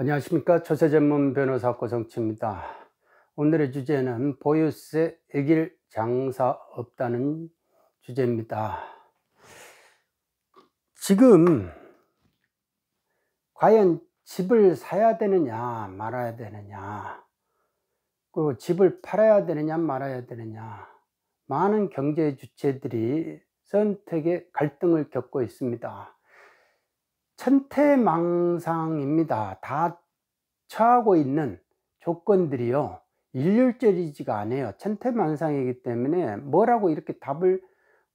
안녕하십니까 조세전문 변호사 고성치입니다 오늘의 주제는 보유세 애길 장사 없다는 주제입니다 지금 과연 집을 사야 되느냐 말아야 되느냐 그리고 집을 팔아야 되느냐 말아야 되느냐 많은 경제 주체들이 선택에 갈등을 겪고 있습니다 천태망상입니다. 다 처하고 있는 조건들이요. 일률적이지가 않아요. 천태망상이기 때문에 뭐라고 이렇게 답을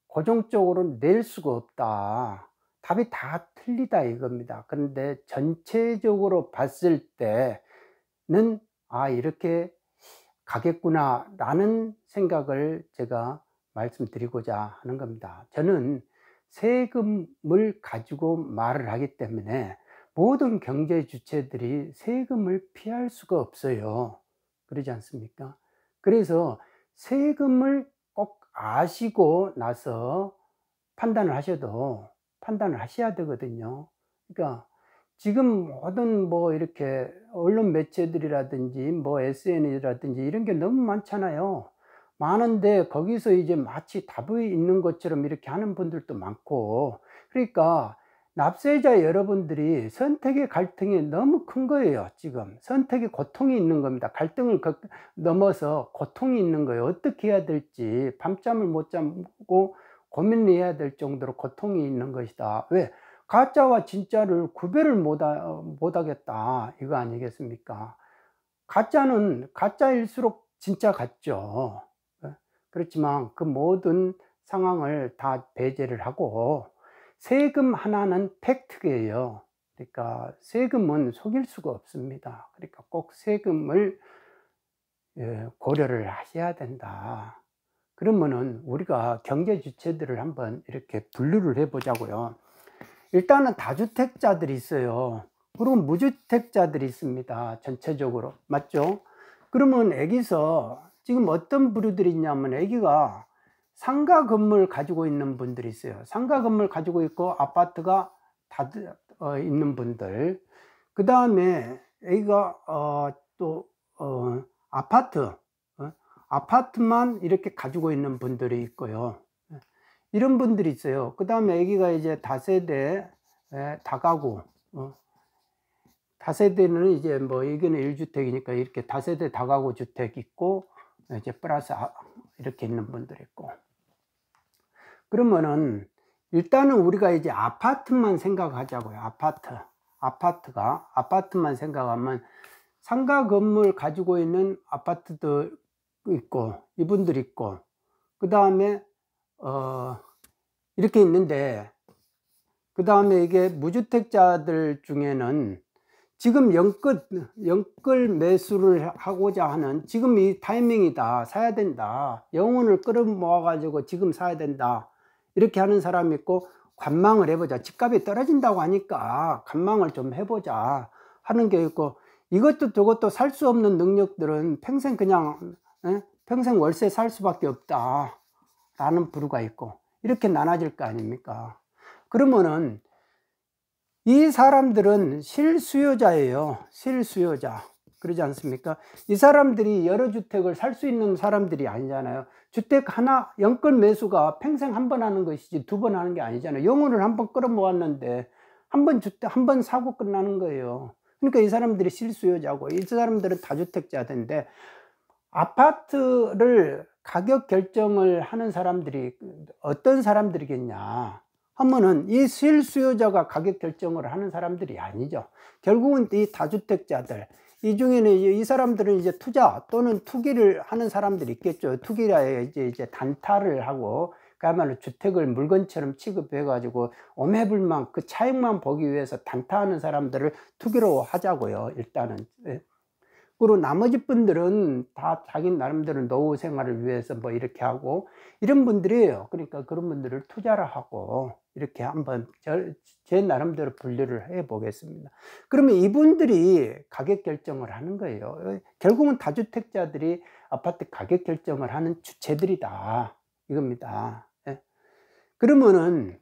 고정적으로 낼 수가 없다. 답이 다 틀리다 이겁니다. 그런데 전체적으로 봤을 때는 아 이렇게 가겠구나 라는 생각을 제가 말씀드리고자 하는 겁니다. 저는 세금을 가지고 말을 하기 때문에 모든 경제 주체들이 세금을 피할 수가 없어요. 그러지 않습니까? 그래서 세금을 꼭 아시고 나서 판단을 하셔도 판단을 하셔야 되거든요. 그러니까 지금 모든 뭐 이렇게 언론 매체들이라든지 뭐 SNS라든지 이런 게 너무 많잖아요. 많은데 거기서 이제 마치 답이 있는 것처럼 이렇게 하는 분들도 많고 그러니까 납세자 여러분들이 선택의 갈등이 너무 큰 거예요 지금 선택의 고통이 있는 겁니다 갈등을 넘어서 고통이 있는 거예요 어떻게 해야 될지 밤잠을 못 자고 고민 해야 될 정도로 고통이 있는 것이다 왜 가짜와 진짜를 구별을 못 하겠다 이거 아니겠습니까 가짜는 가짜일수록 진짜 같죠 그렇지만 그 모든 상황을 다 배제를 하고 세금 하나는 팩트예요. 그러니까 세금은 속일 수가 없습니다. 그러니까 꼭 세금을 예, 고려를 하셔야 된다. 그러면은 우리가 경제 주체들을 한번 이렇게 분류를 해보자고요. 일단은 다주택자들이 있어요. 그리고 무주택자들이 있습니다. 전체적으로. 맞죠? 그러면 여기서 지금 어떤 부류들이 있냐면 애기가 상가 건물 가지고 있는 분들이 있어요. 상가 건물 가지고 있고 아파트가 다 어, 있는 분들. 그 다음에 애기가 어, 또 어, 아파트 어, 아파트만 이렇게 가지고 있는 분들이 있고요. 이런 분들이 있어요. 그 다음에 애기가 이제 다세대 다가구 어. 다세대는 이제 뭐 여기는 1주택이니까 이렇게 다세대 다가구 주택 있고 이제 플러스 아, 이렇게 있는 분들 있고 그러면은 일단은 우리가 이제 아파트만 생각하자고요 아파트 아파트가 아파트만 생각하면 상가 건물 가지고 있는 아파트도 있고 이분들 있고 그 다음에 어 이렇게 있는데 그 다음에 이게 무주택자들 중에는 지금 연끝, 연끌 매수를 하고자 하는 지금 이 타이밍이다. 사야 된다. 영혼을 끌어모아가지고 지금 사야 된다. 이렇게 하는 사람이 있고 관망을 해보자. 집값이 떨어진다고 하니까 관망을 좀 해보자 하는 게 있고 이것도 저것도 살 수 없는 능력들은 평생 그냥 에? 예? 평생 월세 살 수밖에 없다 라는 부류가 있고 이렇게 나눠질 거 아닙니까 그러면은 이 사람들은 실수요자예요. 실수요자. 그러지 않습니까? 이 사람들이 여러 주택을 살 수 있는 사람들이 아니잖아요. 주택 하나, 연권 매수가 평생 한 번 하는 것이지 두 번 하는 게 아니잖아요. 영혼을 한 번 끌어모았는데 한 번 주택, 한 번 사고 끝나는 거예요. 그러니까 이 사람들이 실수요자고, 이 사람들은 다주택자인데, 아파트를 가격 결정을 하는 사람들이 어떤 사람들이겠냐. 한번은이 실수요자가 가격 결정을 하는 사람들이 아니죠. 결국은 이 다주택자들 이 중에는 이 사람들은 이제 투자 또는 투기를 하는 사람들이 있겠죠. 투기라에 이제 이제 단타를 하고 그야말로 주택을 물건처럼 취급해가지고 오매불만그 차익만 보기 위해서 단타하는 사람들을 투기로 하자고요. 일단은. 예. 그리고 나머지 분들은 다 자기 나름대로 노후 생활을 위해서 뭐 이렇게 하고 이런 분들이에요. 그러니까 그런 분들을 투자를 하고 이렇게 한번 제, 제 나름대로 분류를 해 보겠습니다. 그러면 이분들이 가격 결정을 하는 거예요. 결국은 다주택자들이 아파트 가격 결정을 하는 주체들이다. 이겁니다. 예. 그러면은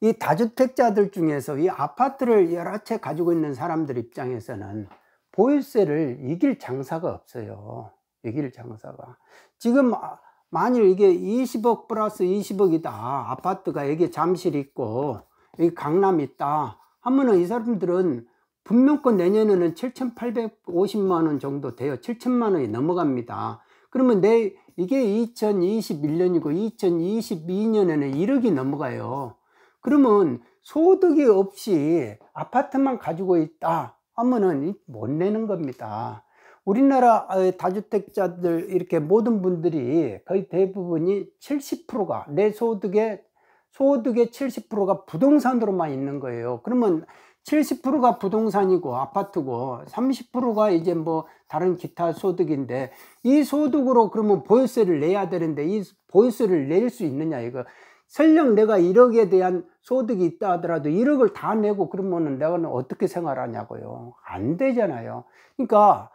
이 다주택자들 중에서 이 아파트를 여러 채 가지고 있는 사람들 입장에서는 보유세를 이길 장사가 없어요. 이길 장사가. 지금 아, 만일 이게 20억 플러스 20억이다. 아파트가 여기 잠실 있고 여기 강남 있다. 하면은 이 사람들은 분명권 내년에는 7,850만 원 정도 돼요. 7천만 원이 넘어갑니다. 그러면 내 이게 2021년이고 2022년에는 1억이 넘어가요. 그러면 소득이 없이 아파트만 가지고 있다 하면은 못 내는 겁니다. 우리나라 다주택자들 이렇게 모든 분들이 거의 대부분이 70%가 내 소득의 소득의 70%가 부동산으로만 있는 거예요. 그러면 70%가 부동산이고 아파트고 30%가 이제 뭐 다른 기타 소득인데 이 소득으로 그러면 보유세를 내야 되는데 이 보유세를 낼 수 있느냐 이거 설령 내가 1억에 대한 소득이 있다 하더라도 1억을 다 내고 그러면은 내가 어떻게 생활하냐고요 안 되잖아요 그러니까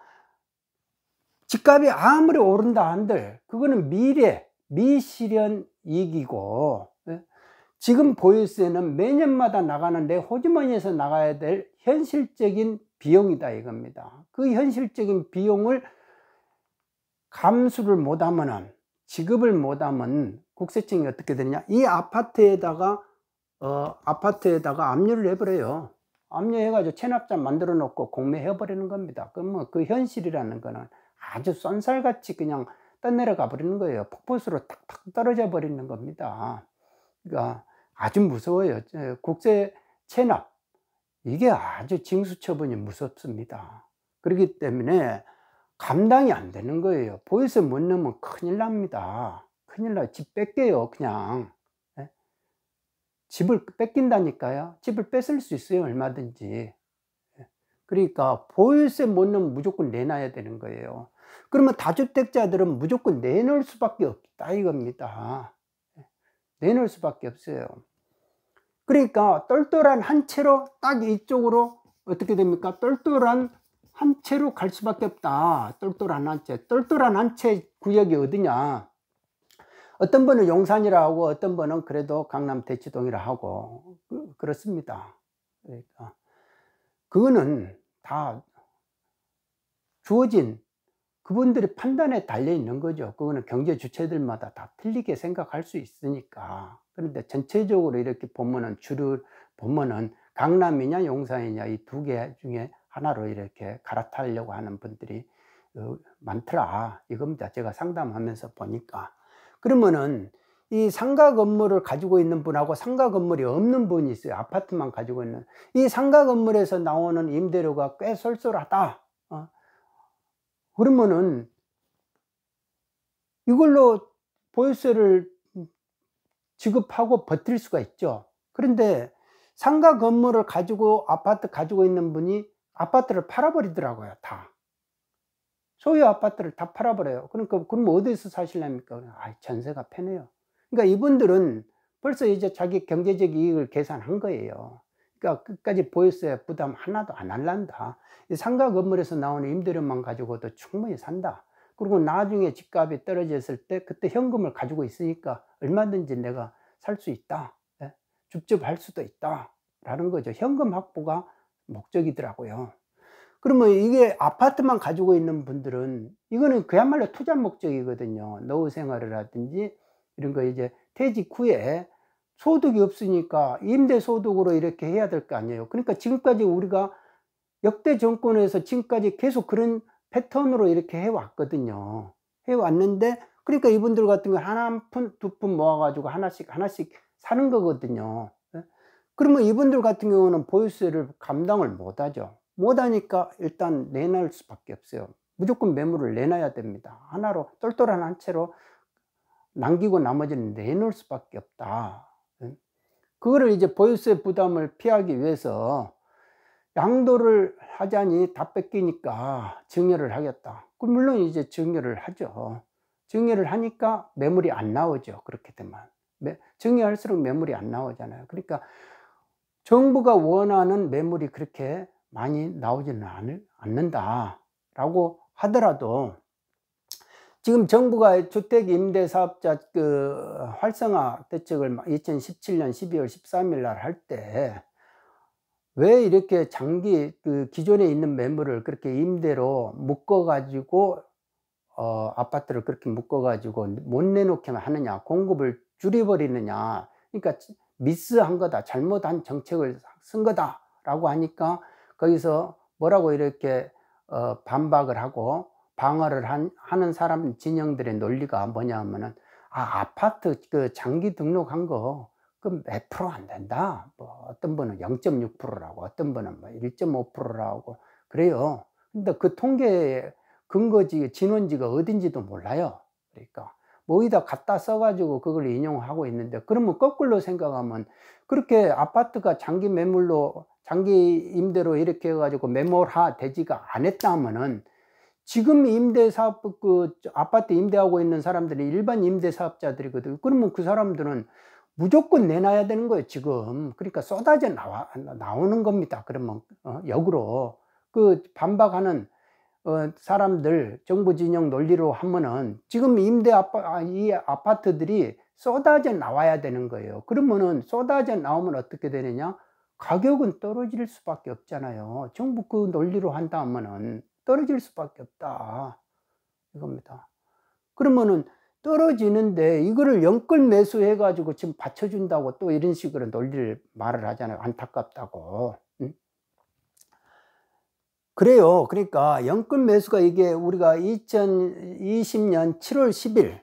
집값이 아무리 오른다 한들 그거는 미래 미실현 이익이고 예? 지금 보유세는 매년마다 나가는 내 호주머니에서 나가야 될 현실적인 비용이다 이겁니다 그 현실적인 비용을 감수를 못하면 지급을 못하면 국세청이 어떻게 되느냐 이 아파트에다가 어, 아파트에다가 압류를 해버려요 압류해가지고 체납자 만들어 놓고 공매해버리는 겁니다 그러면 뭐 그 현실이라는 거는 아주 쏜살같이 그냥 떠내려가 버리는 거예요. 폭포수로 탁탁 떨어져 버리는 겁니다. 그러니까 아주 무서워요. 국제 체납. 이게 아주 징수처분이 무섭습니다. 그렇기 때문에 감당이 안 되는 거예요. 보이스 못 넣으면 큰일 납니다. 큰일 나요. 집 뺏겨요, 그냥. 네? 집을 뺏긴다니까요. 집을 뺏을 수 있어요, 얼마든지. 예. 그러니까 보유세 못 넣으면 무조건 내놔야 되는 거예요. 그러면 다주택자들은 무조건 내놓을 수밖에 없다 이겁니다. 내놓을 수밖에 없어요. 그러니까 똘똘한 한 채로 딱 이쪽으로 어떻게 됩니까? 똘똘한 한 채로 갈 수밖에 없다. 똘똘한 한 채. 똘똘한 한 채 구역이 어디냐? 어떤 분은 용산이라 하고 어떤 분은 그래도 강남 대치동이라 하고 그, 그렇습니다. 그러니까 그거는 다 주어진 그분들의 판단에 달려 있는 거죠. 그거는 경제 주체들마다 다 틀리게 생각할 수 있으니까. 그런데 전체적으로 이렇게 보면은 주를 보면은 강남이냐 용산이냐 이 두 개 중에 하나로 이렇게 갈아타려고 하는 분들이 어, 많더라. 이겁니다. 제가 상담하면서 보니까. 그러면은 이 상가 건물을 가지고 있는 분하고 상가 건물이 없는 분이 있어요. 아파트만 가지고 있는. 이 상가 건물에서 나오는 임대료가 꽤 쏠쏠하다. 그러면은 이걸로 보유세를 지급하고 버틸 수가 있죠. 그런데 상가 건물을 가지고 아파트 가지고 있는 분이 아파트를 팔아버리더라고요, 다. 소유 아파트를 다 팔아버려요. 그러니까 그럼 어디서 사실랍니까? 아, 전세가 편해요. 그러니까 이분들은 벌써 이제 자기 경제적 이익을 계산한 거예요. 그러니까 끝까지 보였어야 부담 하나도 안 할란다. 상가 건물에서 나오는 임대료만 가지고도 충분히 산다. 그리고 나중에 집값이 떨어졌을 때 그때 현금을 가지고 있으니까 얼마든지 내가 살 수 있다. 예? 줍줍할 수도 있다. 라는 거죠. 현금 확보가 목적이더라고요. 그러면 이게 아파트만 가지고 있는 분들은 이거는 그야말로 투자 목적이거든요. 노후 생활이라든지 이런 거 이제 퇴직 후에 소득이 없으니까 임대소득으로 이렇게 해야 될 거 아니에요. 그러니까 지금까지 우리가 역대 정권에서 지금까지 계속 그런 패턴으로 이렇게 해왔거든요. 해왔는데, 그러니까 이분들 같은 건 하나 한 푼, 두 푼 모아가지고 하나씩, 하나씩 사는 거거든요. 예? 그러면 이분들 같은 경우는 보유세를 감당을 못하죠. 못하니까 일단 내놓을 수밖에 없어요. 무조건 매물을 내놔야 됩니다. 하나로, 똘똘한 한 채로 남기고 나머지는 내놓을 수밖에 없다. 그거를 이제 보유세 부담을 피하기 위해서 양도를 하자니 다 뺏기니까 증여를 하겠다. 그 물론 이제 증여를 하죠. 증여를 하니까 매물이 안 나오죠. 그렇게 되면. 증여할수록 매물이 안 나오잖아요. 그러니까 정부가 원하는 매물이 그렇게 많이 나오지는 않는다라고 하더라도 지금 정부가 주택 임대 사업자 그 활성화 대책을 2017년 12월 13일 날할 때 왜 이렇게 장기 그 기존에 있는 매물을 그렇게 임대로 묶어 가지고 어 아파트를 그렇게 묶어 가지고 못 내놓게 하느냐 공급을 줄여버리느냐 그러니까 미스한 거다 잘못한 정책을 쓴 거다라고 하니까 거기서 뭐라고 이렇게 어 반박을 하고 방어를 한, 하는 사람 진영들의 논리가 뭐냐 하면은 아 아파트 그 장기 등록한 거 그럼 몇 프로 안 된다 뭐 어떤 분은 0.6%라고 어떤 분은 뭐 1.5%라고 그래요 근데 그 통계 에 근거지 진원지가 어딘지도 몰라요 그러니까 뭐 어디다 갖다 써가지고 그걸 인용하고 있는데 그러면 거꾸로 생각하면 그렇게 아파트가 장기 매물로 장기 임대로 이렇게 해가지고 매몰화 되지가 안했다면은 지금 임대사업, 그 아파트 임대하고 있는 사람들이 일반 임대사업자들이거든요. 그러면 그 사람들은 무조건 내놔야 되는 거예요, 지금. 그러니까 쏟아져 나와, 나오는 겁니다. 그러면, 어, 역으로. 그 반박하는, 어, 사람들, 정부 진영 논리로 하면은 지금 임대 아파, 아, 이 아파트들이 쏟아져 나와야 되는 거예요. 그러면은 쏟아져 나오면 어떻게 되느냐? 가격은 떨어질 수밖에 없잖아요. 정부 그 논리로 한다면은. 떨어질 수밖에 없다. 이겁니다. 그러면은 떨어지는데 이거를 연끌 매수해 가지고 지금 받쳐준다고 또 이런 식으로 논리를 말을 하잖아요 안타깝다고 그래요 그러니까 연끌 매수가 이게 우리가 2020년 7월 10일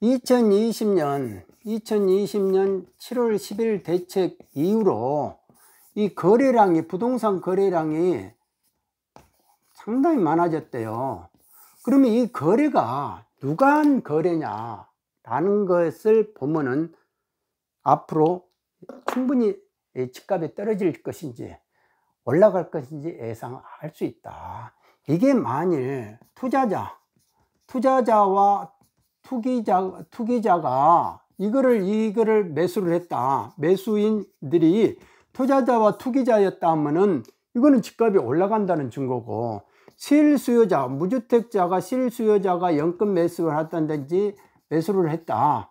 2020년 2020년 7월 10일 대책 이후로 이 거래량이 부동산 거래량이 상당히 많아졌대요. 그러면 이 거래가 누가 한 거래냐라는 것을 보면은 앞으로 충분히 집값이 떨어질 것인지 올라갈 것인지 예상할 수 있다. 이게 만일 투자자, 투자자와 투기자, 투기자가 이거를 이거를 매수를 했다. 매수인들이 투자자와 투기자였다 하면은 이거는 집값이 올라간다는 증거고 실수요자 무주택자가 실수요자가 연금 매수를 했다든지 매수를 했다.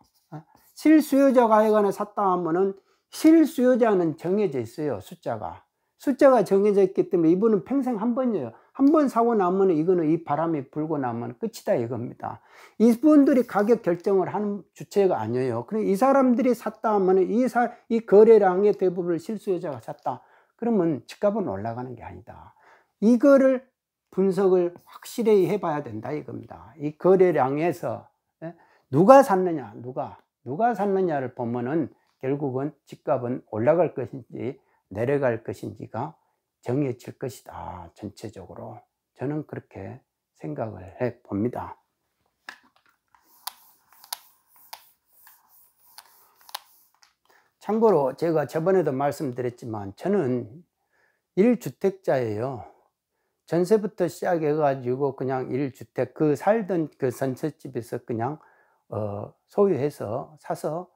실수요자가 해간에 샀다 하면은 실수요자는 정해져 있어요 숫자가 숫자가 정해져 있기 때문에 이분은 평생 한 번이에요 한번 사고 나면 이거는 이 바람이 불고 나면 끝이다 이겁니다. 이분들이 가격 결정을 하는 주체가 아니에요. 그럼 그러니까 이 사람들이 샀다 하면 이, 사, 이 거래량의 대부분을 실수요자가 샀다. 그러면 집값은 올라가는 게 아니다. 이거를 분석을 확실히 해봐야 된다 이겁니다. 이 거래량에서 예? 누가 샀느냐, 누가, 누가 샀느냐를 보면은 결국은 집값은 올라갈 것인지 내려갈 것인지가 정해질 것이다. 전체적으로 저는 그렇게 생각을 해 봅니다. 참고로 제가 저번에도 말씀드렸지만 저는 1주택자예요. 전세부터 시작해가지고 그냥 1주택 그 살던 그 전셋집에서 그냥 어 소유해서 사서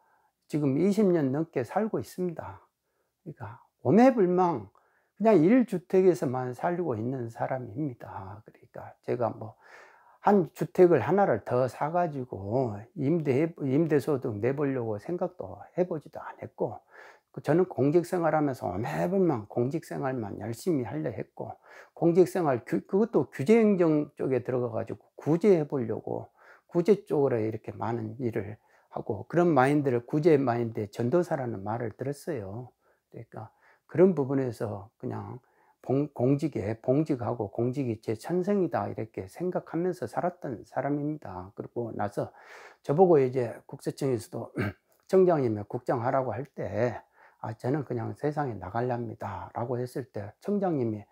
지금 20년 넘게 살고 있습니다. 그러니까 오매불망 그냥 1주택에서만 살고 있는 사람입니다. 그러니까 제가 뭐 한 주택을 하나를 더 사가지고 임대, 임대소득 내보려고 생각도 해보지도 않았고, 그 저는 공직생활 하면서 매번만 공직생활만 열심히 하려 했고, 공직생활, 그것도 규제행정 쪽에 들어가가지고 구제해 보려고 구제 쪽으로 이렇게 많은 일을 하고, 그런 마인드를 구제 마인드의 전도사라는 말을 들었어요. 그러니까 그런 부분에서 그냥 봉, 공직에 봉직하고 공직이 제 천생이다 이렇게 생각하면서 살았던 사람입니다. 그리고 나서 저보고 이제 국세청에서도 청장이 국장하라고 할 때 아, 저는 그냥 세상에 나갈랍니다. 라고 했을 때 청장님이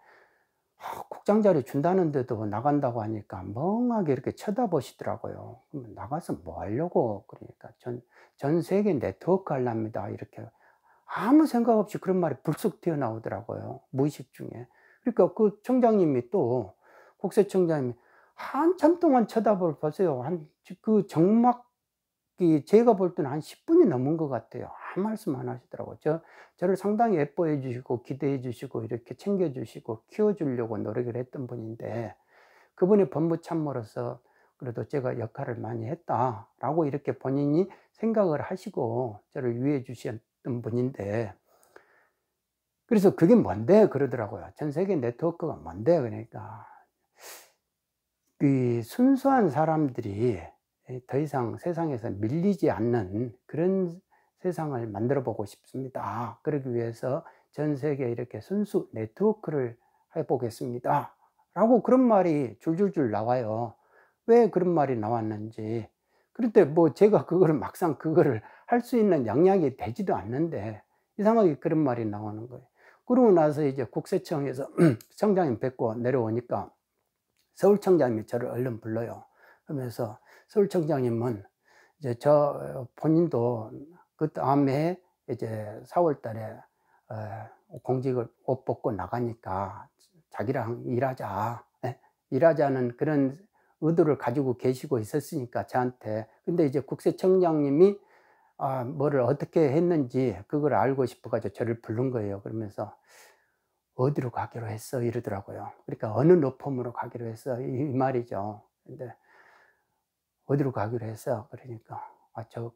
아, 국장 자리 준다는데도 나간다고 하니까 멍하게 이렇게 쳐다보시더라고요. 그럼 나가서 뭐 하려고? 그러니까 전, 전 세계 네트워크 할랍니다. 이렇게 아무 생각 없이 그런 말이 불쑥 튀어나오더라고요. 무의식 중에. 그러니까 그 청장님이 또, 국세청장님이 한참 동안 쳐다볼 봤어요. 한, 그 정막이 제가 볼 때는 한 10분이 넘은 것 같아요. 아무 말씀 안 하시더라고요. 저, 저를 상당히 예뻐해 주시고, 기대해 주시고, 이렇게 챙겨 주시고, 키워주려고 노력을 했던 분인데, 그분이 법무참모로서 그래도 제가 역할을 많이 했다라고 이렇게 본인이 생각을 하시고 저를 위해 주신 어떤 분인데 그래서 그게 뭔데 그러더라고요. 전 세계 네트워크가 뭔데 그러니까 그 순수한 사람들이 더 이상 세상에서 밀리지 않는 그런 세상을 만들어 보고 싶습니다. 그러기 위해서 전 세계 이렇게 순수 네트워크를 해보겠습니다. 라고 그런 말이 줄줄줄 나와요. 왜 그런 말이 나왔는지. 그런데 뭐 제가 그거를 막상 그거를 할수 있는 양력이 되지도 않는데 이상하게 그런 말이 나오는 거예요. 그러고 나서 이제 국세청에서 청장님 뵙고 내려오니까 서울청장님이 저를 얼른 불러요. 그러면서 서울청장님은 이제 저 어, 본인도 그 다음에 이제 4월 달에 어, 공직을 옷 벗고 나가니까 자기랑 일하자. 예? 일하자는 그런 의도를 가지고 계시고 있었으니까 저한테. 근데 이제 국세청장님이 아, 뭐를 어떻게 했는지 그걸 알고 싶어가지고 저를 부른 거예요. 그러면서 어디로 가기로 했어 이러더라고요. 그러니까 어느 로펌으로 가기로 했어 이, 이 말이죠. 근데 어디로 가기로 했어 그러니까 아, 저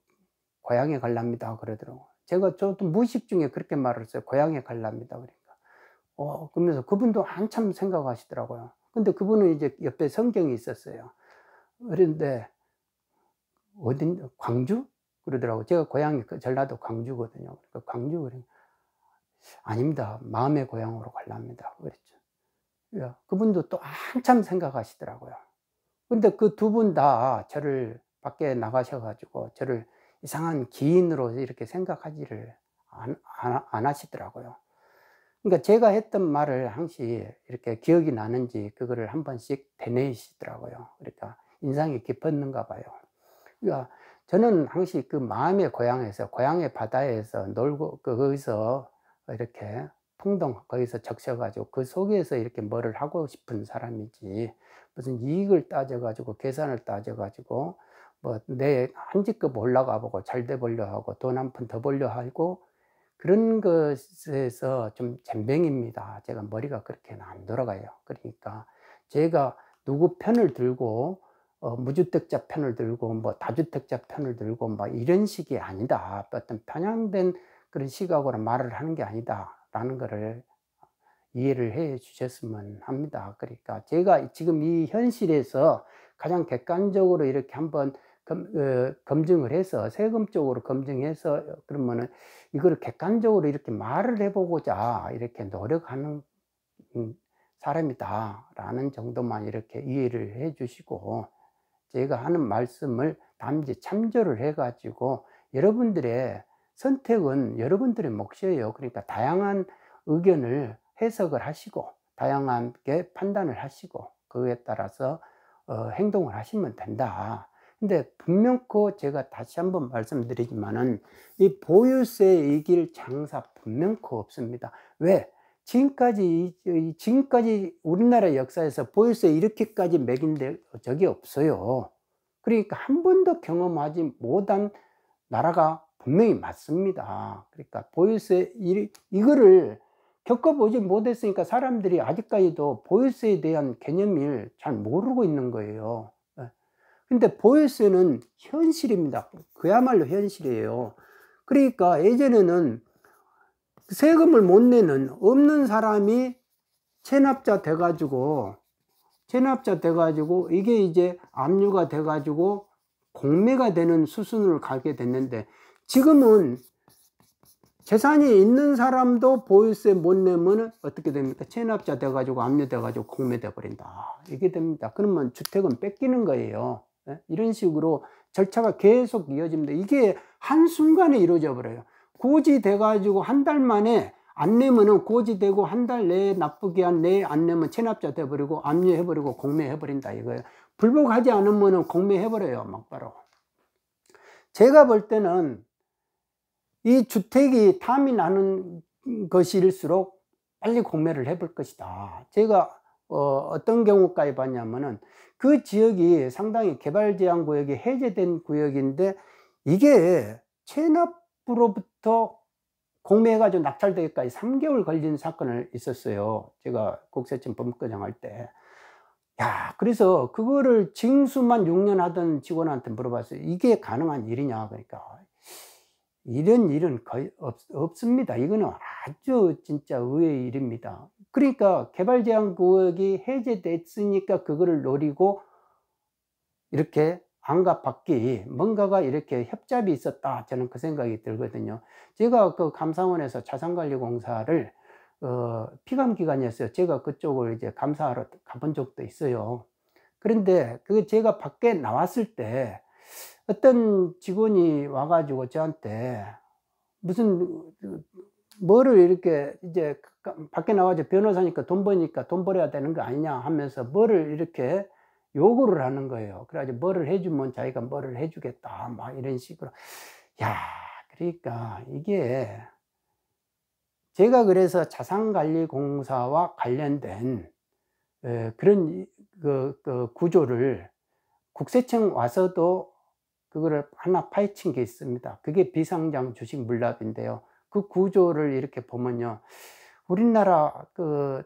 고향에 갈랍니다 그러더라고. 제가 저도 무의식 중에 그렇게 말을 했어요. 고향에 갈랍니다 그러니까. 어 그러면서 그분도 한참 생각하시더라고요. 근데 그분은 이제 옆에 성경이 있었어요. 그런데 어딘 광주 그러더라고. 제가 고향이 그 전라도 광주거든요. 그러니까 광주 그래. 아닙니다. 마음의 고향으로 갈랍니다. 그랬죠. 예, 그분도 또 한참 생각하시더라고요. 근데 그 두 분 다 저를 밖에 나가셔가지고 저를 이상한 기인으로 이렇게 생각하지를 안, 안, 안 하시더라고요. 그러니까 제가 했던 말을 항시 이렇게 기억이 나는지 그거를 한 번씩 되뇌이시더라고요. 그러니까 인상이 깊었는가 봐요. 그러니까 저는 항시 그 마음의 고향에서 고향의 바다에서 놀고 그, 거기서 이렇게 풍덩 거기서 적셔가지고 그 속에서 이렇게 뭐를 하고 싶은 사람이지 무슨 이익을 따져가지고 계산을 따져가지고 뭐 내한 직급 올라가 보고 잘 돼 보려 하고 돈 한 푼 더 벌려 하고 그런 것에서 좀 잼뱅입니다. 제가 머리가 그렇게는 안 돌아가요. 그러니까 제가 누구 편을 들고 어, 무주택자 편을 들고 뭐 다주택자 편을 들고 뭐 이런 식이 아니다. 어떤 편향된 그런 시각으로 말을 하는 게 아니다라는 것을 이해를 해 주셨으면 합니다. 그러니까 제가 지금 이 현실에서 가장 객관적으로 이렇게 한번 검, 어, 검증을 해서 세금 쪽으로 검증해서 그러면은 이거 객관적으로 이렇게 말을 해보고자 이렇게 노력하는 음, 사람이다라는 정도만 이렇게 이해를 해 주시고 제가 하는 말씀을 담지 참조를 해가지고 여러분들의 선택은 여러분들의 몫이에요. 그러니까 다양한 의견을 해석을 하시고 다양하게 판단을 하시고 그에 따라서 어, 행동을 하시면 된다. 근데 분명코 제가 다시 한번 말씀드리지만은 이 보유세 이길 장사 분명코 없습니다. 왜? 지금까지 지금까지 우리나라 역사에서 보여서 이렇게까지 맥인 적이 없어요. 그러니까 한 번도 경험하지 못한 나라가 분명히 맞습니다. 그러니까 보이스 이거를 겪어보지 못했으니까 사람들이 아직까지도 보이스에 대한 개념을 잘 모르고 있는 거예요. 예. 근데 보이스는 현실입니다. 그야말로 현실이에요. 그러니까 예전에는 세금을 못 내는 없는 사람이 체납자 돼가지고 체납자 돼가지고 이게 이제 압류가 돼가지고 공매가 되는 수순을 가게 됐는데 지금은 재산이 있는 사람도 보유세 못 내면 어떻게 됩니까? 체납자 돼가지고 압류돼가지고 공매돼 버린다. 이게 됩니다. 그러면 주택은 뺏기는 거예요. 예? 이런 식으로 절차가 계속 이어집니다. 이게 한순간에 이루어져 버려요. 고지돼 가지고 한 달 만에 안 내면은 고지되고 한 달 내에 나쁘게 한 내안 내면 체납자 돼버리고 압류해버리고 공매해버린다 이거예요 불복하지 않으면은 공매해버려요 막바로 제가 볼 때는 이 주택이 탐이 나는 것일수록 빨리 공매를 해볼 것이다 제가 어, 떤 경우까지 봤냐면은 그 지역이 상당히 개발 제한 구역이 해제된 구역인데 이게 체납부로부터 또 공매해가지고 낙찰되기까지 3개월 걸린 사건을 있었어요. 제가 국세청 법무과장 할 때. 야, 그래서 그거를 징수만 6년 하던 직원한테 물어봤어요. 이게 가능한 일이냐. 그러니까. 이런 일은 거의 없, 없습니다. 이거는 아주 진짜 의외의 일입니다. 그러니까 개발제한 구역이 해제됐으니까 그거를 노리고 이렇게 안과 밖이 뭔가가 이렇게 협잡이 있었다 저는 그 생각이 들거든요 제가 그 감사원에서 자산관리공사를 어, 피감기관이었어요 제가 그쪽을 이제 감사하러 가본 적도 있어요 그런데 그 제가 밖에 나왔을 때 어떤 직원이 와가지고 저한테 무슨 뭐를 이렇게 이제 그, 그 밖에 나와서 변호사니까 돈 버니까 돈 벌어야 되는 거 아니냐 하면서 뭐를 이렇게 요구를 하는 거예요. 그래가지고 뭐를 해주면 자기가 뭐를 해주겠다. 막 이런 식으로. 야, 그러니까 이게 제가 그래서 자산관리공사와 관련된 그런 그, 그 구조를 국세청 와서도 그거를 하나 파헤친 게 있습니다. 그게 비상장 주식 물납인데요. 그 구조를 이렇게 보면요. 우리나라 그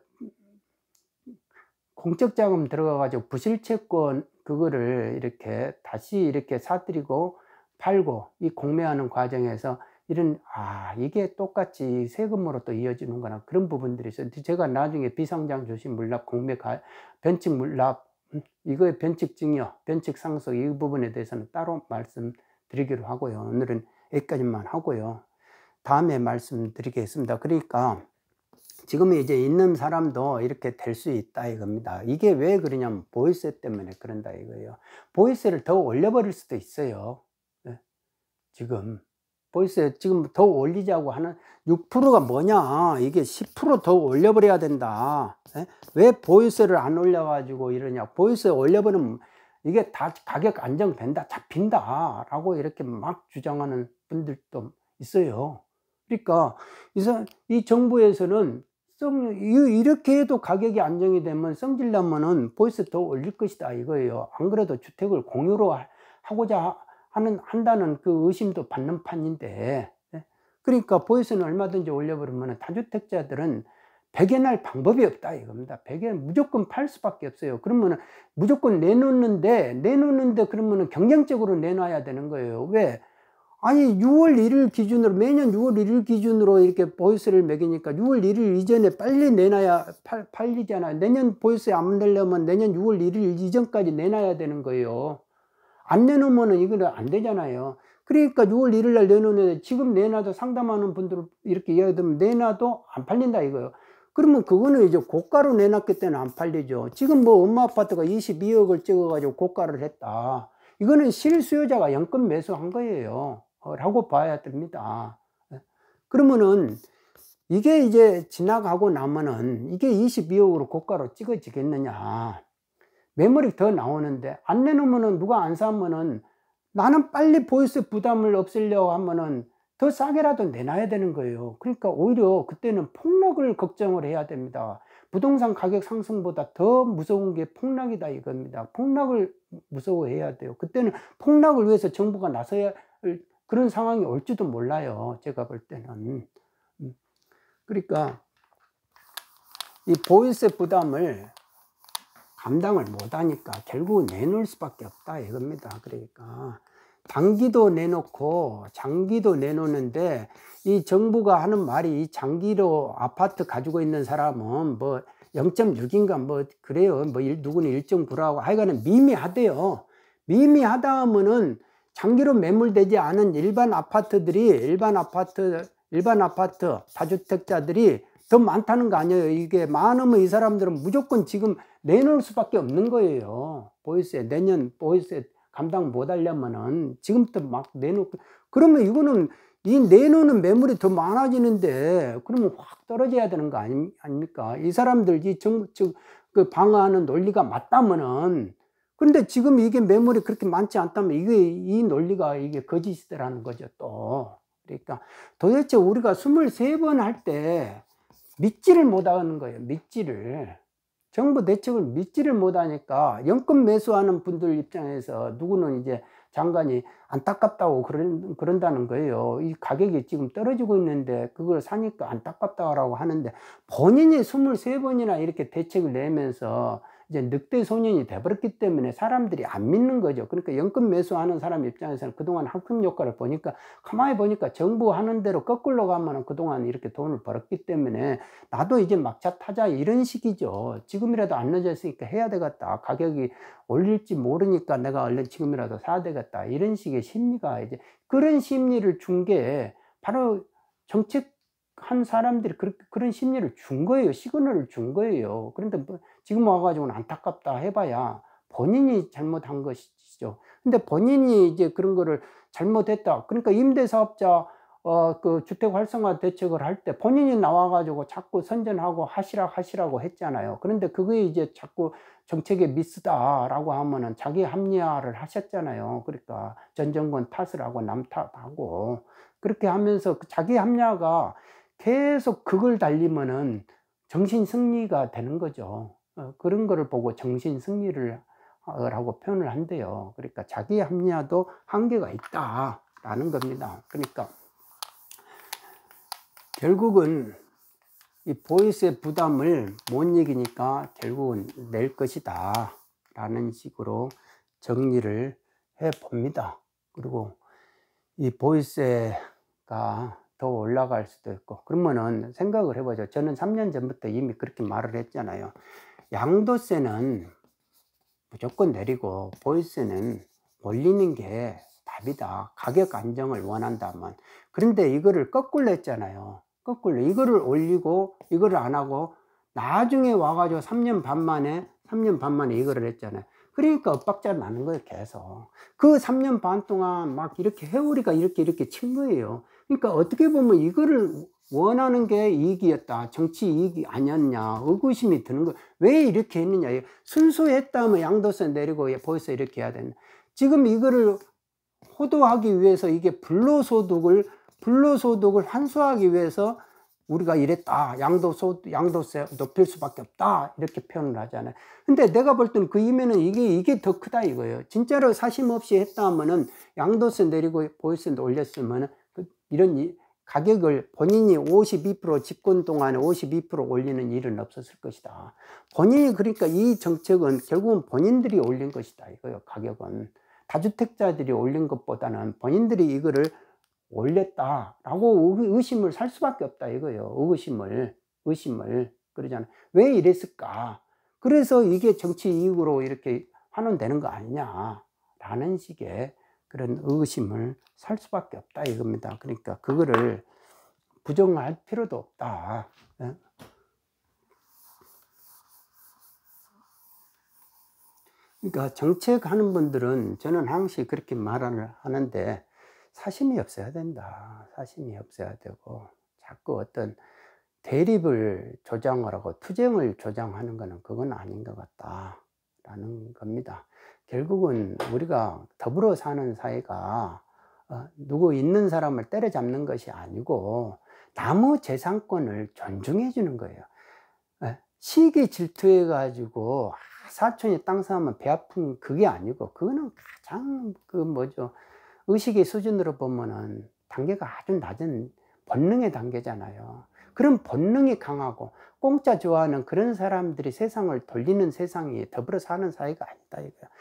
공적 자금 들어가 가지고 부실 채권 그거를 이렇게 다시 이렇게 사들이고 팔고 이 공매하는 과정에서 이런 아 이게 똑같이 세금으로 또 이어지는구나 그런 부분들이 있어요. 제가 나중에 비상장 조심 물납 공매 가, 변칙 물납 음, 이거의 변칙 증여, 변칙 상속 이 부분에 대해서는 따로 말씀드리기로 하고요. 오늘은 여기까지만 하고요. 다음에 말씀드리겠습니다. 그러니까 지금 이제 있는 사람도 이렇게 될 수 있다 이겁니다. 이게 왜 그러냐면 보이스 때문에 그런다 이거예요. 보이스를 더 올려버릴 수도 있어요. 네. 지금 보이스 지금 더 올리자고 하는 6%가 뭐냐 이게 10%더 올려버려야 된다. 네. 왜 보이스를 안 올려가지고 이러냐 보이스 올려버리면 이게 다 가격 안정된다 잡힌다 라고 이렇게 막 주장하는 분들도 있어요. 그러니까 이 정부에서는 좀 이렇게 해도 가격이 안정이 되면 성질나면은 보이스 더 올릴 것이다 이거예요. 안 그래도 주택을 공유로 하고자 하는 한다는 그 의심도 받는 판인데 네. 그러니까 보이스는 얼마든지 올려버리면 다주택자들은 배견날 방법이 없다 이겁니다. 배견 무조건 팔 수밖에 없어요. 그러면 은 무조건 내놓는데 내놓는데 그러면 은 경쟁적으로 내놔야 되는 거예요. 왜? 아니 6월 1일 기준으로 매년 6월 1일 기준으로 이렇게 보이스를 매기니까 6월 1일 이전에 빨리 내놔야 팔, 팔리잖아요. 내년 보이스에 안 내려면 내년 6월 1일 이전까지 내놔야 되는 거예요. 안 내놓으면 이거는 안 되잖아요. 그러니까 6월 1일 날 내놓는데 지금 내놔도 상담하는 분들 이렇게 이야기하면 내놔도 안 팔린다 이거예요. 그러면 그거는 이제 고가로 내놨기 때문에 안 팔리죠. 지금 뭐 엄마 아파트가 22억을 찍어가지고 고가를 했다. 이거는 실수요자가 연금 매수한 거예요. 어, 라고 봐야 됩니다. 예. 그러면은 이게 이제 지나가고 나면은 이게 22억으로 고가로 찍어지겠느냐. 매물이 더 나오는데 안 내놓으면은 누가 안 사면은 나는 빨리 보이스 부담을 없애려고 하면은 더 싸게라도 내놔야 되는 거예요. 그러니까 오히려 그때는 폭락을 걱정을 해야 됩니다. 부동산 가격 상승보다 더 무서운 게 폭락이다 이겁니다. 폭락을 무서워해야 돼요. 그때는 폭락을 위해서 정부가 나서야 그런 상황이 올지도 몰라요. 제가 볼 때는. 음. 그러니까 이 보유세 부담을 감당을 못하니까 결국 내놓을 수밖에 없다 이겁니다. 그러니까 단기도 내놓고 장기도 내놓는데 이 정부가 하는 말이 장기로 아파트 가지고 있는 사람은 뭐 0.6인가 뭐 그래요. 뭐 누구는 1.9라고 하여간은 미미하대요. 미미하다 하면은 장기로 매물되지 않은 일반 아파트들이 일반 아파트 일반 아파트 다주택자들이 더 많다는 거 아니에요 이게 많으면 이 사람들은 무조건 지금 내놓을 수밖에 없는 거예요 보이스에 내년 보이스에 감당 못 하려면은 지금부터 막 내놓고 그러면 이거는 이 내놓는 매물이 더 많아지는데 그러면 확 떨어져야 되는 거 아닙니까? 이 사람들 이 정부 측그 방어하는 논리가 맞다면은 그런데 지금 이게 매물이 그렇게 많지 않다면 이게 이 논리가 이게 거짓이라는 거죠 또 그러니까 도대체 우리가 23번 할 때 믿지를 못하는 거예요 믿지를 정부 대책을 믿지를 못하니까 연금 매수하는 분들 입장에서 누구는 이제 장관이 안타깝다고 그런, 그런다는 거예요. 이 가격이 지금 떨어지고 있는데 그걸 사니까 안타깝다고 하는데 본인이 23번이나 이렇게 대책을 내면서 이제 늑대 소년이 돼버렸기 때문에 사람들이 안 믿는 거죠. 그러니까 연금 매수하는 사람 입장에서는 그동안 학급 효과를 보니까 가만히 보니까 정부 하는 대로 거꾸로 가면은 그동안 이렇게 돈을 벌었기 때문에 나도 이제 막차 타자 이런 식이죠. 지금이라도 안 늦었으니까 해야 되겠다. 가격이 올릴지 모르니까 내가 얼른 지금이라도 사야 되겠다. 이런 식의 심리가 이제 그런 심리를 준 게 바로 정책 한 사람들이 그런 심리를 준 거예요. 시그널을 준 거예요. 그런데 뭐 지금 와가지고는 안타깝다 해봐야 본인이 잘못한 것이죠. 근데 본인이 이제 그런 거를 잘못했다. 그러니까 임대사업자 어, 그 주택 활성화 대책을 할 때 본인이 나와가지고 자꾸 선전하고 하시라 하시라고 했잖아요. 그런데 그게 이제 자꾸 정책의 미스다라고 하면은 자기 합리화를 하셨잖아요. 그러니까 전 정권 탓을 하고 남 탓하고 그렇게 하면서 그 자기 합리화가 계속 그걸 달리면은 정신 승리가 되는 거죠. 어, 그런 거를 보고 정신 승리를 어, 라고 표현을 한대요. 그러니까 자기 합리화도 한계가 있다라는 겁니다. 그러니까 결국은 이 보이스의 부담을 못 이기니까 결국은 낼 것이다 라는 식으로 정리를 해 봅니다. 그리고 이 보이스가 더 올라갈 수도 있고 그러면은 생각을 해보죠. 저는 3년 전부터 이미 그렇게 말을 했잖아요. 양도세는 무조건 내리고 보유세는 올리는 게 답이다. 가격 안정을 원한다면. 그런데 이거를 거꾸로 했잖아요. 거꾸로 이거를 올리고 이거를 안 하고 나중에 와가지고 3년 반 만에 3년 반 만에 이거를 했잖아요. 그러니까 엇박자 나는 거예요, 계속. 그 3년 반 동안 막 이렇게 회오리가 이렇게 이렇게 친 거예요. 그러니까 어떻게 보면 이거를 원하는 게 이익이었다. 정치 이익이 아니었냐. 의구심이 드는 거. 왜 이렇게 했느냐. 순수했다면 양도세 내리고 보여서 이렇게 해야 된다. 지금 이거를 호도하기 위해서 이게 불로소득을, 불로소득을 환수하기 위해서 우리가 이랬다. 양도소, 양도세 높일 수밖에 없다. 이렇게 표현을 하잖아요. 근데 내가 볼 때는 그 이면은 이게, 이게 더 크다 이거예요. 진짜로 사심 없이 했다 하면은 양도세 내리고 보이스 올렸으면은 그 이런 가격을 본인이 52% 집권 동안에 52% 올리는 일은 없었을 것이다. 본인이 그러니까 이 정책은 결국은 본인들이 올린 것이다. 이거요, 가격은. 다주택자들이 올린 것보다는 본인들이 이거를 올렸다라고 의심을 살 수밖에 없다. 이거요, 의심을. 의심을. 그러잖아. 왜 이랬을까? 그래서 이게 정치 이익으로 이렇게 하는 되는 거 아니냐라는 식의 그런 의심을 살 수밖에 없다 이겁니다. 그러니까 그거를 부정할 필요도 없다. 예. 그러니까 정책하는 분들은 저는 항상 그렇게 말을 하는데 사심이 없어야 된다. 사심이 없어야 되고 자꾸 어떤 대립을 조장하라고 투쟁을 조장하는 것은 그건 아닌 것 같다라는 겁니다. 결국은 우리가 더불어 사는 사회가 어, 누구 있는 사람을 때려잡는 것이 아니고 남의 재산권을 존중해 주는 거예요. 예, 시기 질투해 가지고 아, 사촌이 땅 사면 배 아픈 그게 아니고 그거는 가장 그 뭐죠 의식의 수준으로 보면은 단계가 아주 낮은 본능의 단계잖아요. 그런 본능이 강하고 공짜 좋아하는 그런 사람들이 세상을 돌리는 세상이 더불어 사는 사회가 아니다 이거야.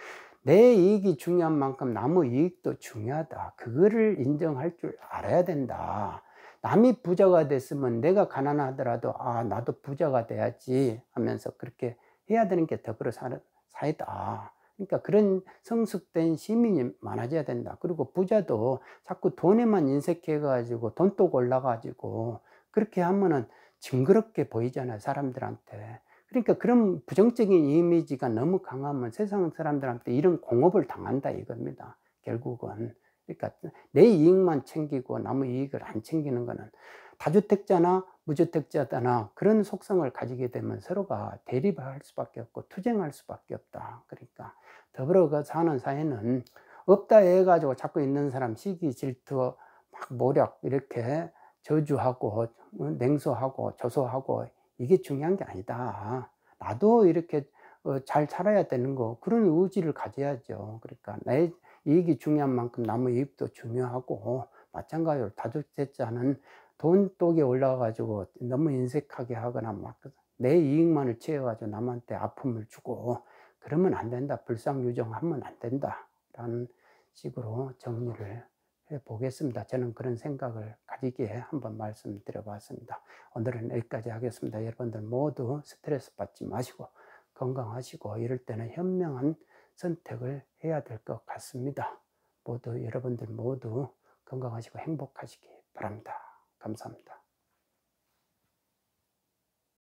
내 이익이 중요한 만큼 남의 이익도 중요하다. 그거를 인정할 줄 알아야 된다. 남이 부자가 됐으면 내가 가난하더라도 아 나도 부자가 돼야지 하면서 그렇게 해야 되는 게 더불어 사는 사회다. 그러니까 그런 성숙된 시민이 많아져야 된다. 그리고 부자도 자꾸 돈에만 인색해가지고 돈독 올라가지고 그렇게 하면은 징그럽게 보이잖아요, 사람들한테. 그러니까 그런 부정적인 이미지가 너무 강하면 세상 사람들한테 이런 공업을 당한다 이겁니다. 결국은. 그러니까 내 이익만 챙기고 남의 이익을 안 챙기는 거는 다주택자나 무주택자나 다 그런 속성을 가지게 되면 서로가 대립할 수밖에 없고 투쟁할 수밖에 없다. 그러니까 더불어 그 사는 사회는 없다 해가지고 자꾸 있는 사람 시기 질투 막 모략 이렇게 저주하고 어, 냉소하고 조소하고 이게 중요한 게 아니다. 나도 이렇게 어, 잘 살아야 되는 거 그런 의지를 가져야죠. 그러니까 내 이익이 중요한 만큼 남의 이익도 중요하고 마찬가지로 다주택자는 돈 독에 올라가가지고 너무 인색하게 하거나 막내 이익만을 채워가지고 남한테 아픔을 주고 그러면 안 된다. 불상유정하면 안 된다. 라는 식으로 정리를 보겠습니다. 저는 그런 생각을 가지기에 한번 말씀드려 봤습니다. 오늘은 여기까지 하겠습니다. 여러분들 모두 스트레스 받지 마시고 건강하시고 이럴 때는 현명한 선택을 해야 될 것 같습니다. 모두 여러분들 모두 건강하시고 행복하시기 바랍니다. 감사합니다.